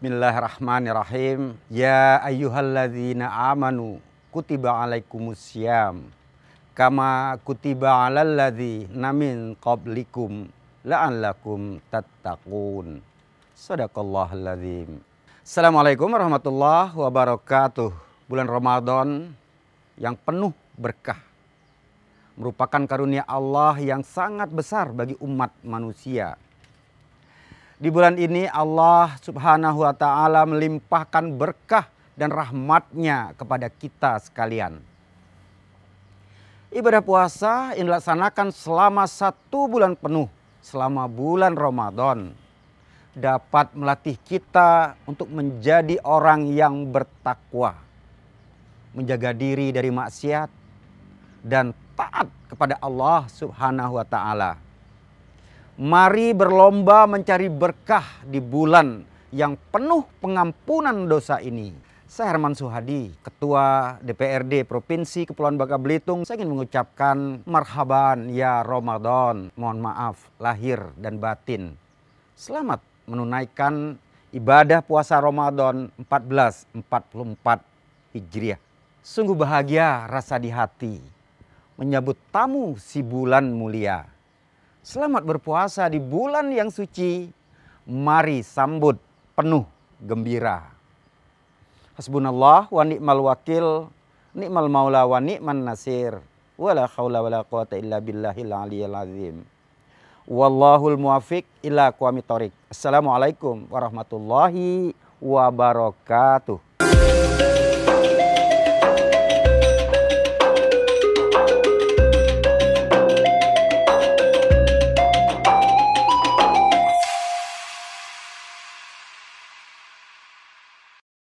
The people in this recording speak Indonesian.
Bismillahirrahmanirrahim. Ya ayyuhalladzina amanu kutiba alaikumusiyam kama kutiba alal ladzi namin qablikum la'allakum tattaqun. Sadaqallahul ladzim. Assalamualaikum warahmatullahi wabarakatuh. Bulan Ramadan yang penuh berkah merupakan karunia Allah yang sangat besar bagi umat manusia di bulan ini Allah subhanahu wa ta'ala melimpahkan berkah dan rahmatnya kepada kita sekalian. Ibadah puasa yang dilaksanakan selama satu bulan penuh selama bulan Ramadan dapat melatih kita untuk menjadi orang yang bertakwa, menjaga diri dari maksiat dan taat kepada Allah Subhanahu wa taala. Mari berlomba mencari berkah di bulan yang penuh pengampunan dosa ini. Saya Herman Suhadi, Ketua DPRD Provinsi Kepulauan Bangka Belitung. Saya ingin mengucapkan marhaban ya Ramadan. Mohon maaf lahir dan batin. Selamat menunaikan ibadah puasa Ramadan 1444 Hijriah. Sungguh bahagia rasa di hati menyambut tamu si bulan mulia. Selamat berpuasa di bulan yang suci. Mari sambut penuh gembira. Hasbunallah wa ni'mal wakil, ni'mal maula wa ni'man nasir. khawla wa la quwata illa billahil aliyyil azim. Wallahul muwafiq ila qawamit thoriq. Assalamualaikum warahmatullahi wabarakatuh.